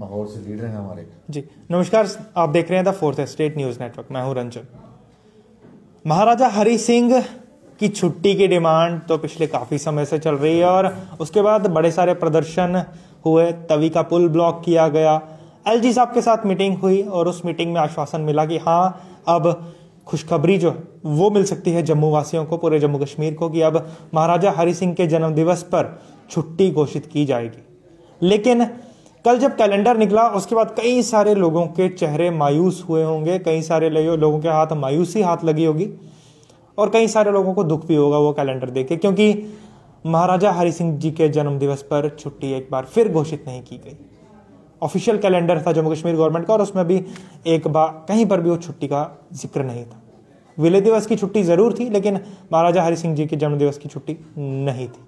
माहौल से लीडर हैं हमारे जी नमस्कार आप देख रहे हैं the fourth state news network मैं हूं रंजन महाराजा हरि सिंह की छुट्टी की डिमांड तो पिछले काफी समय से चल रही है और उसके बाद बड़े सारे प्रदर्शन हुए तवी का पुल ब्लॉक किया गया एलजी साहब के साथ मीटिंग हुई और उस मीटिंग में आश्वासन मिला कि हाँ अब खुशखबरी जो है वो मिल सकती है जम्मू वासियों को पूरे जम्मू कश्मीर को कि अब महाराजा हरि सिंह के जन्मदिवस पर छुट्टी घोषित की जाएगी लेकिन कल जब कैलेंडर निकला उसके बाद कई सारे लोगों के चेहरे मायूस हुए होंगे कई सारे लोगों के हाथ मायूसी हाथ लगी होगी और कई सारे लोगों को दुख भी होगा वो कैलेंडर देख के क्योंकि महाराजा हरि सिंह जी के जन्म दिवस पर छुट्टी एक बार फिर घोषित नहीं की गई ऑफिशियल कैलेंडर था जम्मू कश्मीर गवर्नमेंट का और उसमें भी एक बार कहीं पर भी वो छुट्टी का जिक्र नहीं था विलय दिवस की छुट्टी ज़रूर थी लेकिन महाराजा हरि सिंह जी के जन्म दिवस की छुट्टी नहीं थी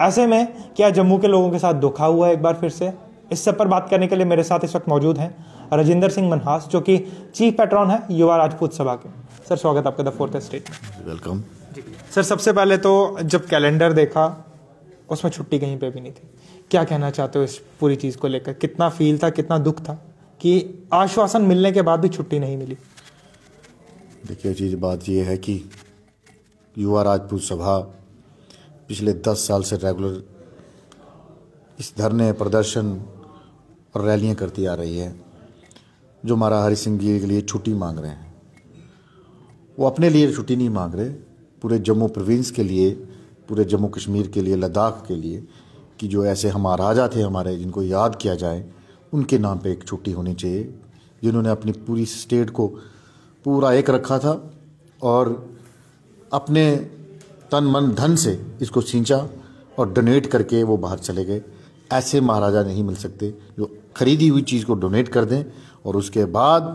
ऐसे में क्या जम्मू के लोगों के साथ धोखा हुआ है एक बार फिर से इस सब पर बात करने के लिए मेरे साथ इस वक्त मौजूद हैं राजेंद्र सिंह मनहास जो कि चीफ पैट्रॉन है युवा राजपूत सभा के सर स्वागत आपका the fourth state welcome sir सबसे पहले तो जब कैलेंडर देखा उसमें छुट्टी कहीं पे भी नहीं थी क्या कहना चाहते हो इस पूरी चीज़ को लेकर कितना फील था कितना दुख था कि आश्वासन मिलने के बाद भी छुट्टी नहीं मिली देखिए चीज़ बात यह है कि युवा राजपूत सभा पिछले दस साल से रेगुलर इस धरने प्रदर्शन और रैलियाँ करती आ रही है जो हमारा हरि सिंह जी के लिए छुट्टी मांग रहे हैं वो अपने लिए छुट्टी नहीं मांग रहे पूरे जम्मू प्रोविंस के लिए पूरे जम्मू कश्मीर के लिए लद्दाख के लिए कि जो ऐसे हम राजा थे हमारे जिनको याद किया जाए उनके नाम पे एक छुट्टी होनी चाहिए जिन्होंने अपनी पूरी स्टेट को पूरा एक रखा था और अपने तन मन धन से इसको सींचा और डोनेट करके वो बाहर चले गए ऐसे महाराजा नहीं मिल सकते जो खरीदी हुई चीज़ को डोनेट कर दें और उसके बाद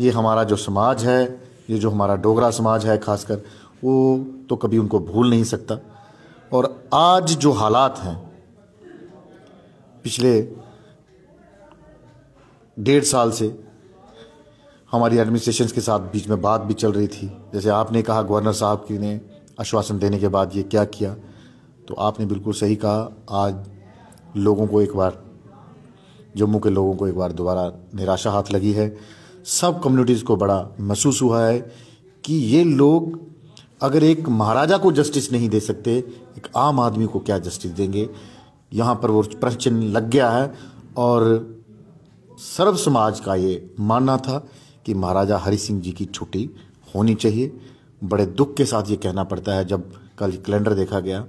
ये हमारा जो समाज है ये जो हमारा डोगरा समाज है खासकर वो तो कभी उनको भूल नहीं सकता और आज जो हालात हैं पिछले डेढ़ साल से हमारी एडमिनिस्ट्रेशन के साथ बीच में बात भी चल रही थी जैसे आपने कहा गवर्नर साहब की ने आश्वासन देने के बाद ये क्या किया तो आपने बिल्कुल सही कहा आज लोगों को एक बार जम्मू के लोगों को एक बार दोबारा निराशा हाथ लगी है सब कम्युनिटीज़ को बड़ा महसूस हुआ है कि ये लोग अगर एक महाराजा को जस्टिस नहीं दे सकते एक आम आदमी को क्या जस्टिस देंगे यहाँ पर वो प्रश्न लग गया है और सर्व समाज का ये मानना था कि महाराजा हरि सिंह जी की छुट्टी होनी चाहिए बड़े दुख के साथ ये कहना पड़ता है जब कल कैलेंडर देखा गया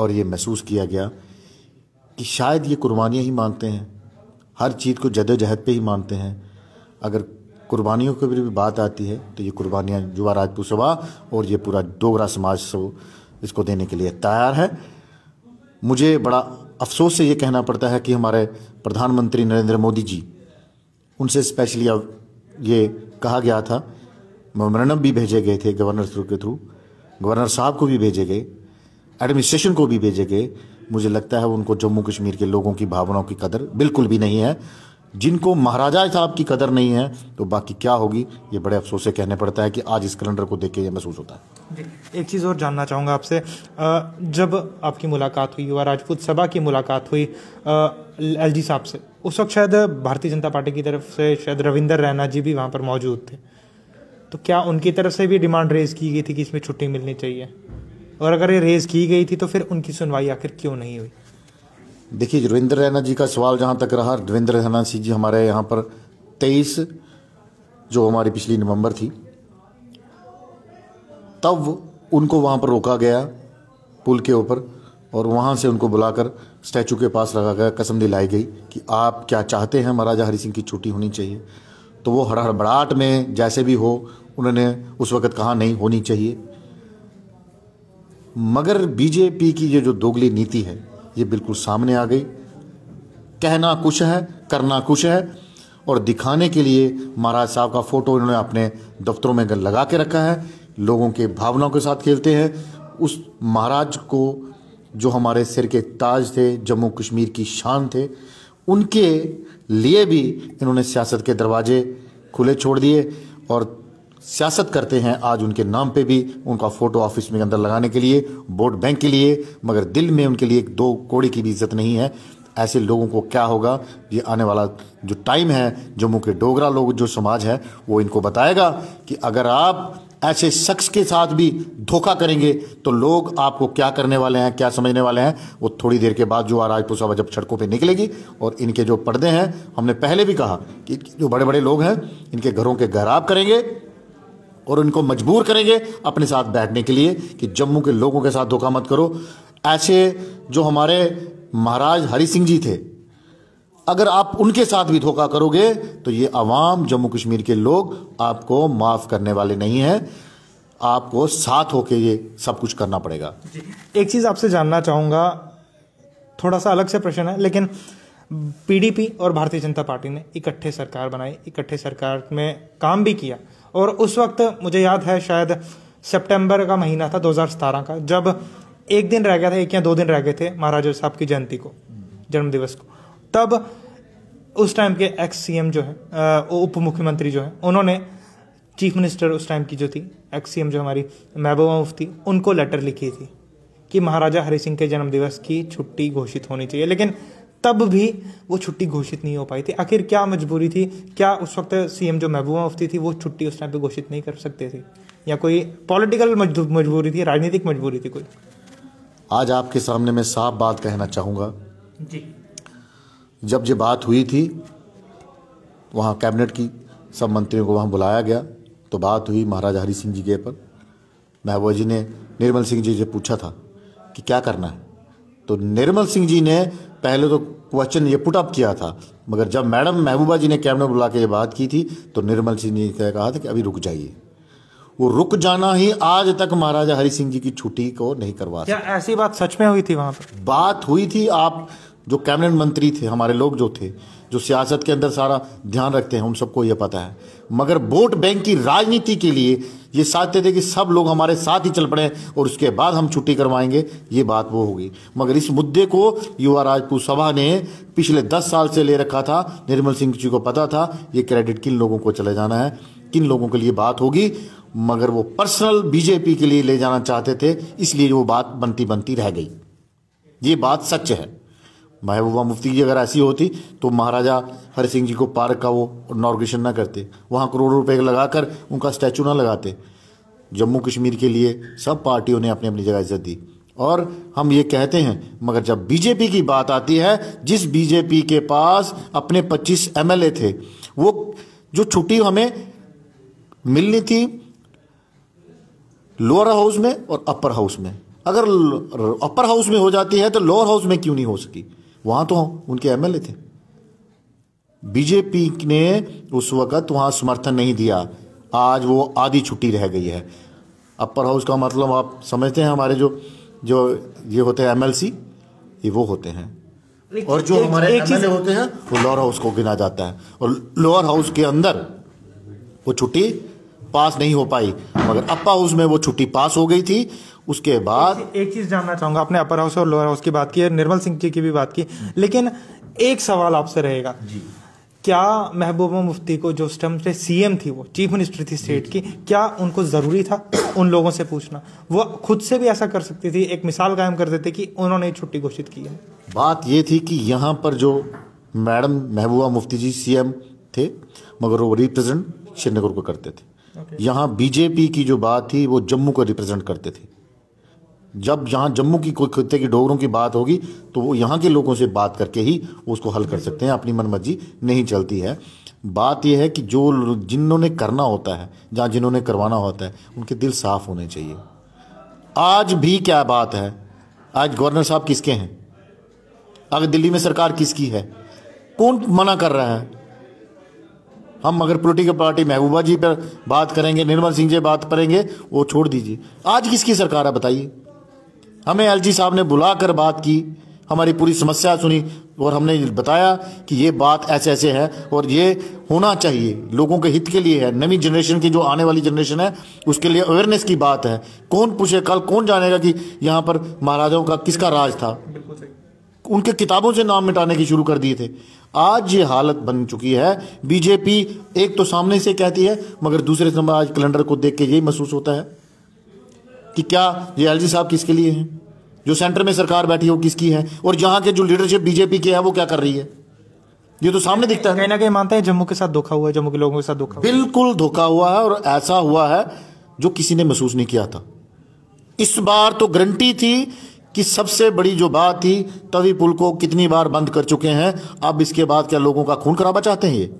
और ये महसूस किया गया कि शायद ये कुर्बानियाँ ही मानते हैं हर चीज़ को जदोजहद पे ही मानते हैं अगर कुर्बानियों की भी बात आती है तो ये कुर्बानियाँ युवा राजपूत सभा और ये पूरा डोगरा समाज इसको देने के लिए तैयार है मुझे बड़ा अफसोस से ये कहना पड़ता है कि हमारे प्रधानमंत्री नरेंद्र मोदी जी उनसे स्पेशली अब ये कहा गया था मेमोरेंडम भी भेजे गए थे गवर्नर के थ्रू गवर्नर साहब को भी भेजे गए एडमिनिस्ट्रेशन को भी भेजे गए मुझे लगता है उनको जम्मू कश्मीर के लोगों की भावनाओं की कदर बिल्कुल भी नहीं है जिनको महाराजा साहब की कदर नहीं है तो बाकी क्या होगी ये बड़े अफसोस से कहने पड़ता है कि आज इस कैलेंडर को देख के ये महसूस होता है एक चीज़ और जानना चाहूँगा आपसे जब आपकी मुलाकात हुई युवा राजपूत सभा की मुलाकात हुई एल साहब से उस वक्त शायद भारतीय जनता पार्टी की तरफ से शायद रविंदर रैना जी भी वहाँ पर मौजूद थे तो क्या उनकी तरफ से भी डिमांड रेज की गई थी कि इसमें छुट्टी मिलनी चाहिए और अगर ये रेज की गई थी तो फिर उनकी सुनवाई आखिर क्यों नहीं हुई देखिए रविंद्र रैना जी का सवाल जहाँ तक रहा रविंद्र रैना सिंह जी हमारे यहाँ पर तेईस जो हमारी पिछली नवंबर थी तब उनको वहाँ पर रोका गया पुल के ऊपर और वहाँ से उनको बुलाकर स्टैचू के पास रखा गया कसम दिलाई गई कि आप क्या चाहते हैं महाराजा हरि सिंह की छुट्टी होनी चाहिए तो वो हड़हड़बड़ाहट में जैसे भी हो उन्होंने उस वक़्त कहा नहीं होनी चाहिए मगर बीजेपी की ये जो दोगली नीति है ये बिल्कुल सामने आ गई कहना कुछ है करना कुछ है और दिखाने के लिए महाराज साहब का फ़ोटो इन्होंने अपने दफ्तरों में लगा के रखा है लोगों के भावनाओं के साथ खेलते हैं उस महाराज को जो हमारे सिर के ताज थे जम्मू कश्मीर की शान थे उनके लिए भी इन्होंने सियासत के दरवाजे खुले छोड़ दिए और सियासत करते हैं आज उनके नाम पे भी उनका फ़ोटो ऑफिस में अंदर लगाने के लिए वोट बैंक के लिए मगर दिल में उनके लिए एक दो कोड़े की भी इज्जत नहीं है ऐसे लोगों को क्या होगा ये आने वाला जो टाइम है जम्मू के डोगरा लोग जो समाज है वो इनको बताएगा कि अगर आप ऐसे शख्स के साथ भी धोखा करेंगे तो लोग आपको क्या करने वाले हैं क्या समझने वाले हैं वो थोड़ी देर के बाद जो आ राजपुर सभा जब सड़कों पे निकलेगी और इनके जो पर्दे हैं हमने पहले भी कहा कि जो बड़े बड़े लोग हैं इनके घरों के घर आप करेंगे और उनको मजबूर करेंगे अपने साथ बैठने के लिए कि जम्मू के लोगों के साथ धोखा मत करो ऐसे जो हमारे महाराज हरि सिंह जी थे अगर आप उनके साथ भी धोखा करोगे तो ये आवाम जम्मू कश्मीर के लोग आपको माफ़ करने वाले नहीं हैं आपको साथ होके ये सब कुछ करना पड़ेगा एक चीज़ आपसे जानना चाहूंगा थोड़ा सा अलग से प्रश्न है लेकिन पीडीपी और भारतीय जनता पार्टी ने इकट्ठे सरकार बनाई इकट्ठे सरकार में काम भी किया और उस वक्त मुझे याद है शायद सितंबर का महीना था 2017 का जब एक दिन रह गया था एक या दो दिन रह गए थे महाराजा साहब की जयंती को जन्मदिवस को तब उस टाइम के एक्स सी जो है उप मुख्यमंत्री जो है उन्होंने चीफ मिनिस्टर उस टाइम की जो थी एक्स सी जो हमारी महबूबा मुफ्ती उनको लेटर लिखी थी कि महाराजा हरि सिंह के जन्मदिवस की छुट्टी घोषित होनी चाहिए लेकिन तब भी वो छुट्टी घोषित नहीं हो पाई थी आखिर क्या मजबूरी थी क्या उस वक्त सीएम जो महबूबा मुफ्ती थी वो छुट्टी उस टाइम पे घोषित नहीं कर सकते थे या कोई पॉलिटिकल मजबूरी थी राजनीतिक मजबूरी थी कोई आज आपके सामने मैं साफ बात कहना चाहूँगा जी जब ये बात हुई थी वहाँ कैबिनेट की सब मंत्रियों को वहाँ बुलाया गया तो बात हुई महाराजा हरी सिंह जी के पर महबूबा जी ने निर्मल सिंह जी से पूछा था कि क्या करना है तो निर्मल सिंह जी ने पहले तो क्वेश्चन ये अप किया था मगर जब मैडम महबूबा जी ने कैबिनेट बुला के ये बात की थी तो निर्मल सिंह जी ने कहा था कि अभी रुक जाइए वो रुक जाना ही आज तक महाराजा हरि सिंह जी की छुट्टी को नहीं करवा क्या ऐसी बात सच में हुई थी वहां पर बात हुई थी आप जो कैबिनेट मंत्री थे हमारे लोग जो थे जो सियासत के अंदर सारा ध्यान रखते हैं उन सबको ये पता है मगर वोट बैंक की राजनीति के लिए ये साधते थे कि सब लोग हमारे साथ ही चल पड़े और उसके बाद हम छुट्टी करवाएंगे ये बात वो होगी मगर इस मुद्दे को युवा राजपूत सभा ने पिछले दस साल से ले रखा था निर्मल सिंह जी को पता था ये क्रेडिट किन लोगों को चले जाना है किन लोगों के लिए बात होगी मगर वो पर्सनल बीजेपी के लिए ले जाना चाहते थे इसलिए वो बात बनती बनती रह गई ये बात सच है महबूबा मुफ्ती की अगर ऐसी होती तो महाराजा हरि सिंह जी को पार्क का वो इनाग्रेशन ना करते वहाँ करोड़ों रुपए लगाकर उनका स्टैचू ना लगाते जम्मू कश्मीर के लिए सब पार्टियों ने अपनी अपनी जगह इज्जत दी और हम ये कहते हैं मगर जब बीजेपी की बात आती है जिस बीजेपी के पास अपने 25 एमएलए थे वो जो छुट्टी हमें मिलनी थी लोअर हाउस में और अपर हाउस में अगर अपर हाउस में हो जाती है तो लोअर हाउस में क्यों नहीं हो सकी वहां तो उनके एमएलए थे बीजेपी ने उस वक़्त वहां समर्थन नहीं दिया आज वो आधी छुट्टी रह गई है अपर हाउस का मतलब आप समझते हैं हमारे जो जो ये होते हैं एमएलसी ये वो होते हैं और जो एक, हमारे एमएलए होते हैं वो लोअर हाउस को गिना जाता है और लोअर हाउस के अंदर वो छुट्टी पास नहीं हो पाई मगर अपर हाउस में वो छुट्टी पास हो गई थी उसके बाद एक चीज जानना चाहूंगा आपने अपर हाउस और लोअर हाउस की बात की है निर्मल सिंह जी की भी बात की लेकिन एक सवाल आपसे रहेगा क्या महबूबा मुफ्ती को जो स्टम से सीएम थी वो चीफ मिनिस्टर थी स्टेट की क्या उनको ज़रूरी था उन लोगों से पूछना वो खुद से भी ऐसा कर सकती थी एक मिसाल कायम कर देते कि उन्होंने छुट्टी घोषित की है बात ये थी कि यहाँ पर जो मैडम महबूबा मुफ्ती जी सीएम थे मगर वो रिप्रेजेंट श्रीनगर को करते थे okay. यहाँ बीजेपी की जो बात थी वो जम्मू को रिप्रेजेंट करते थे जब यहाँ जम्मू की कोई खत्ते की डोगरों की बात होगी तो वो यहाँ के लोगों से बात करके ही उसको हल कर सकते हैं अपनी मनमर्जी नहीं चलती है बात यह है कि जो जिन्होंने करना होता है जहाँ जिन्होंने करवाना होता है उनके दिल साफ होने चाहिए आज भी क्या बात है आज गवर्नर साहब किसके हैं अगर दिल्ली में सरकार किसकी है कौन मना कर रहा है हम अगर पोलिटिकल पार्टी महबूबा जी पर बात करेंगे निर्मल सिंह जी बात करेंगे वो छोड़ दीजिए आज किसकी सरकार है बताइए हमें जी साहब ने बुला कर बात की हमारी पूरी समस्या सुनी और हमने बताया कि ये बात ऐसे ऐसे है और ये होना चाहिए लोगों के हित के लिए है नवी जनरेशन की जो आने वाली जनरेशन है उसके लिए अवेयरनेस की बात है कौन पूछे कल कौन जानेगा कि यहाँ पर महाराजाओं का किसका राज था उनके किताबों से नाम मिटाने की शुरू कर दिए थे आज ये हालत बन चुकी है बीजेपी एक तो सामने से कहती है मगर दूसरे नंबर आज कैलेंडर को देख के यही महसूस होता है कि क्या ये एल साहब किसके लिए हैं जो सेंटर में सरकार बैठी हो किसकी है और जहां के जो लीडरशिप बीजेपी के है वो क्या कर रही है ये तो सामने दिखता है कहीं ना कहीं मानते हैं जम्मू के साथ धोखा हुआ है जम्मू के लोगों के साथ धोखा बिल्कुल धोखा हुआ है और ऐसा हुआ है जो किसी ने महसूस नहीं किया था इस बार तो गारंटी थी कि सबसे बड़ी जो बात थी तवी पुल को कितनी बार बंद कर चुके हैं अब इसके बाद क्या लोगों का खून खराबा चाहते हैं ये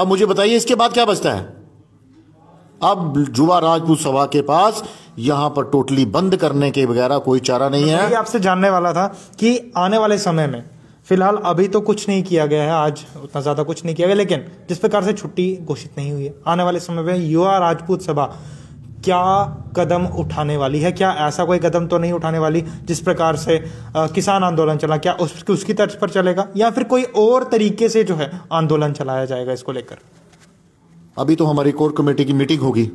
अब मुझे बताइए इसके बाद क्या बचता है अब युवा राजपूत सभा के पास यहां पर टोटली बंद करने के वगैरह कोई चारा नहीं है तो आपसे जानने वाला था कि आने वाले समय में फिलहाल अभी तो कुछ नहीं किया गया है आज उतना ज़्यादा कुछ नहीं किया गया लेकिन जिस प्रकार से छुट्टी घोषित नहीं हुई है आने वाले समय में युवा राजपूत सभा क्या कदम उठाने वाली है क्या ऐसा कोई कदम तो नहीं उठाने वाली जिस प्रकार से आ, किसान आंदोलन चला क्या उस, उसकी तर्ज पर चलेगा या फिर कोई और तरीके से जो है आंदोलन चलाया जाएगा इसको लेकर अभी तो हमारी कोर कमेटी की मीटिंग होगी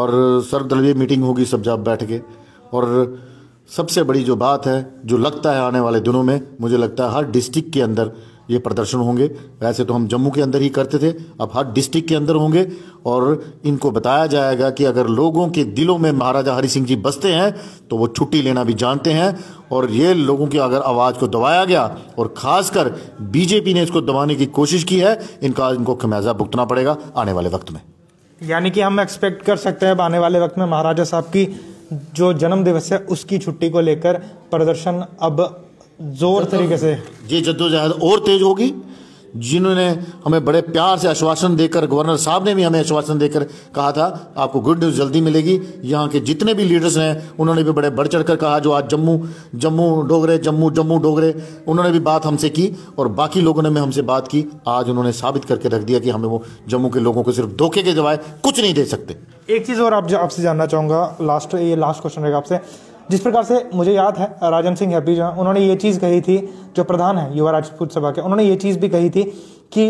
और सर्वदलीय मीटिंग होगी सब जब बैठ के और सबसे बड़ी जो बात है जो लगता है आने वाले दिनों में मुझे लगता है हर डिस्ट्रिक्ट के अंदर ये प्रदर्शन होंगे वैसे तो हम जम्मू के अंदर ही करते थे अब हर डिस्ट्रिक्ट के अंदर होंगे और इनको बताया जाएगा कि अगर लोगों के दिलों में महाराजा हरि सिंह जी बसते हैं तो वो छुट्टी लेना भी जानते हैं और ये लोगों की अगर आवाज़ को दबाया गया और ख़ासकर बीजेपी ने इसको दबाने की कोशिश की है इनका इनको खमेजा भुगतना पड़ेगा आने वाले वक्त में यानी कि हम एक्सपेक्ट कर सकते हैं आने वाले वक्त में महाराजा साहब की जो जन्म दिवस है उसकी छुट्टी को लेकर प्रदर्शन अब जोर तरीके से ये जद्दोजहद और तेज होगी जिन्होंने हमें बड़े प्यार से आश्वासन देकर गवर्नर साहब ने भी हमें आश्वासन देकर कहा था आपको गुड न्यूज़ जल्दी मिलेगी यहाँ के जितने भी लीडर्स हैं उन्होंने भी बड़े बढ़ चढ़ कर कहा जो आज जम्मू जम्मू डोगरे जम्मू जम्मू डोगरे उन्होंने भी बात हमसे की और बाकी लोगों ने भी हमसे बात की आज उन्होंने साबित करके रख दिया कि हमें वो जम्मू के लोगों को सिर्फ धोखे के जवाए कुछ नहीं दे सकते एक चीज़ और आपसे जानना चाहूँगा लास्ट ये लास्ट क्वेश्चन रहेगा आपसे जिस प्रकार से मुझे याद है राजन सिंह है उन्होंने ये चीज़ कही थी जो प्रधान है युवा राजपूत सभा के उन्होंने ये चीज़ भी कही थी कि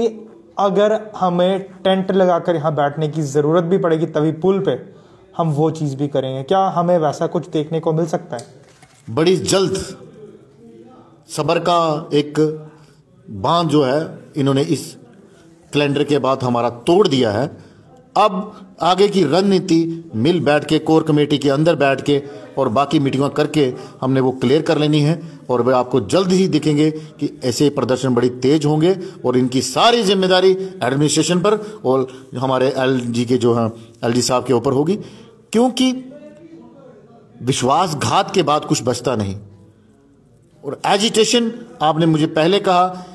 अगर हमें टेंट लगाकर यहाँ बैठने की ज़रूरत भी पड़ेगी तभी पुल पे हम वो चीज़ भी करेंगे क्या हमें वैसा कुछ देखने को मिल सकता है बड़ी जल्द सबर का एक बांध जो है इन्होंने इस कैलेंडर के बाद हमारा तोड़ दिया है अब आगे की रणनीति मिल बैठ के कोर कमेटी के अंदर बैठ के और बाकी मीटिंगों करके हमने वो क्लियर कर लेनी है और वे आपको जल्द ही दिखेंगे कि ऐसे प्रदर्शन बड़ी तेज होंगे और इनकी सारी जिम्मेदारी एडमिनिस्ट्रेशन पर और हमारे एल जी के जो हैं एल जी साहब के ऊपर होगी क्योंकि विश्वासघात के बाद कुछ बचता नहीं और एजिटेशन आपने मुझे पहले कहा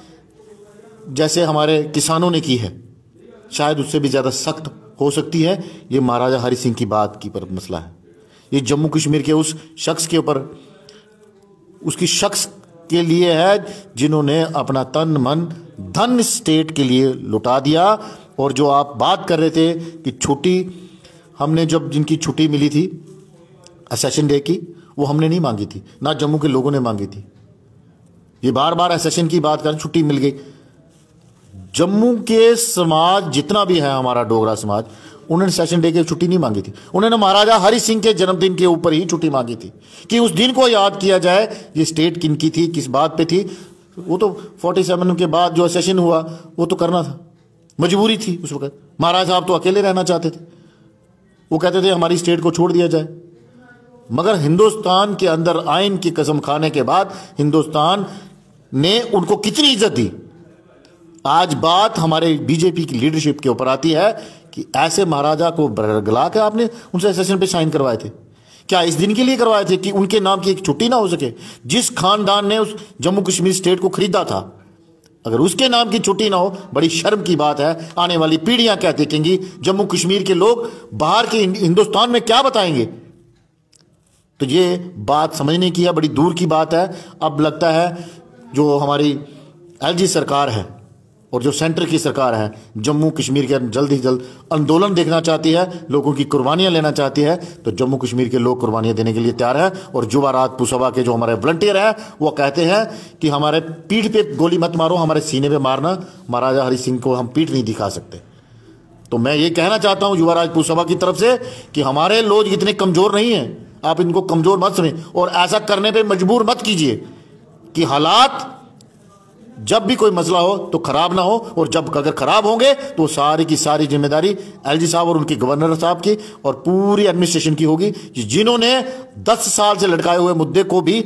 जैसे हमारे किसानों ने की है शायद उससे भी ज़्यादा सख्त हो सकती है ये महाराजा हरि सिंह की बात की पर मसला है ये जम्मू कश्मीर के उस शख्स के ऊपर उसकी शख्स के लिए है जिन्होंने अपना तन मन धन स्टेट के लिए लुटा दिया और जो आप बात कर रहे थे कि छुट्टी हमने जब जिनकी छुट्टी मिली थी असेशन डे की वो हमने नहीं मांगी थी ना जम्मू के लोगों ने मांगी थी ये बार बार असेशन की बात करें छुट्टी मिल गई जम्मू के समाज जितना भी है हमारा डोगरा समाज उन्होंने सेशन डे की छुट्टी नहीं मांगी थी उन्होंने महाराजा हरि सिंह के जन्मदिन के ऊपर ही छुट्टी मांगी थी कि उस दिन को याद किया जाए ये स्टेट किन की थी किस बात पे थी वो तो 47 के बाद जो सेशन हुआ वो तो करना था मजबूरी थी उस वक्त महाराज साहब तो अकेले रहना चाहते थे वो कहते थे हमारी स्टेट को छोड़ दिया जाए मगर हिंदुस्तान के अंदर आइन की कसम खाने के बाद हिंदुस्तान ने उनको कितनी इज्जत दी आज बात हमारे बीजेपी की लीडरशिप के ऊपर आती है कि ऐसे महाराजा को बरगला के आपने उनसे सेशन पे साइन करवाए थे क्या इस दिन के लिए करवाए थे कि उनके नाम की एक छुट्टी ना हो सके जिस खानदान ने उस जम्मू कश्मीर स्टेट को खरीदा था अगर उसके नाम की छुट्टी ना हो बड़ी शर्म की बात है आने वाली पीढ़ियां क्या देखेंगी जम्मू कश्मीर के लोग बाहर के हिंदुस्तान में क्या बताएंगे तो ये बात समझने की है बड़ी दूर की बात है अब लगता है जो हमारी एलजी सरकार है और जो सेंटर की सरकार है जम्मू कश्मीर के जल्द ही जल्द आंदोलन देखना चाहती है लोगों की कुर्बानियां लेना चाहती है तो जम्मू कश्मीर के लोग कुर्बानियां देने के लिए तैयार है और युवा रात पुसभा के जो हमारे वॉलंटियर हैं वो कहते हैं कि हमारे पीठ पे गोली मत मारो हमारे सीने पे मारना महाराजा हरि सिंह को हम पीठ नहीं दिखा सकते तो मैं ये कहना चाहता हूँ युवा पुसवा की तरफ से कि हमारे लोग इतने कमजोर नहीं हैं आप इनको कमजोर मत समझें और ऐसा करने पर मजबूर मत कीजिए कि हालात जब भी कोई मसला हो तो ख़राब ना हो और जब अगर ख़राब होंगे तो सारी की सारी जिम्मेदारी एलजी साहब और उनके गवर्नर साहब की और पूरी एडमिनिस्ट्रेशन की होगी जिन्होंने दस साल से लटकाए हुए मुद्दे को भी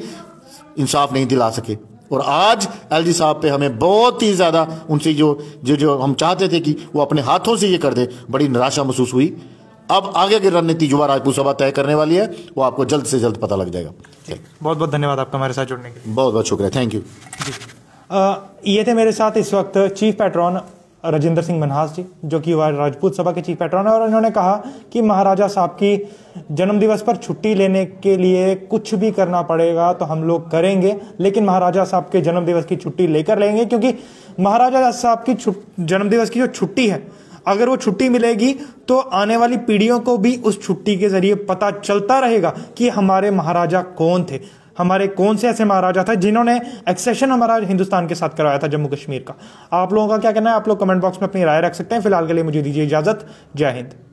इंसाफ नहीं दिला सके और आज एलजी साहब पे हमें बहुत ही ज़्यादा उनसे जो जो जो हम चाहते थे कि वो अपने हाथों से ये कर दे बड़ी निराशा महसूस हुई अब आगे की रणनीति युवा राजपूत सभा तय करने वाली है वो आपको जल्द से जल्द पता लग जाएगा बहुत बहुत धन्यवाद आपका हमारे साथ जुड़ने के लिए बहुत बहुत शुक्रिया थैंक यू ये थे मेरे साथ इस वक्त चीफ पैट्रॉन राजेंद्र सिंह मनहास जी जो कि वह राजपूत सभा के चीफ पैट्रॉन है और इन्होंने कहा कि महाराजा साहब की जन्मदिवस पर छुट्टी लेने के लिए कुछ भी करना पड़ेगा तो हम लोग करेंगे लेकिन महाराजा साहब के जन्मदिवस की छुट्टी लेकर लेंगे क्योंकि महाराजा साहब की जन्मदिवस की जो छुट्टी है अगर वो छुट्टी मिलेगी तो आने वाली पीढ़ियों को भी उस छुट्टी के जरिए पता चलता रहेगा कि हमारे महाराजा कौन थे हमारे कौन से ऐसे महाराजा था जिन्होंने एक्सेशन हमारा हिंदुस्तान के साथ कराया था जम्मू कश्मीर का आप लोगों का क्या कहना है आप लोग कमेंट बॉक्स में अपनी राय रख सकते हैं फिलहाल के लिए मुझे दीजिए इजाजत जय हिंद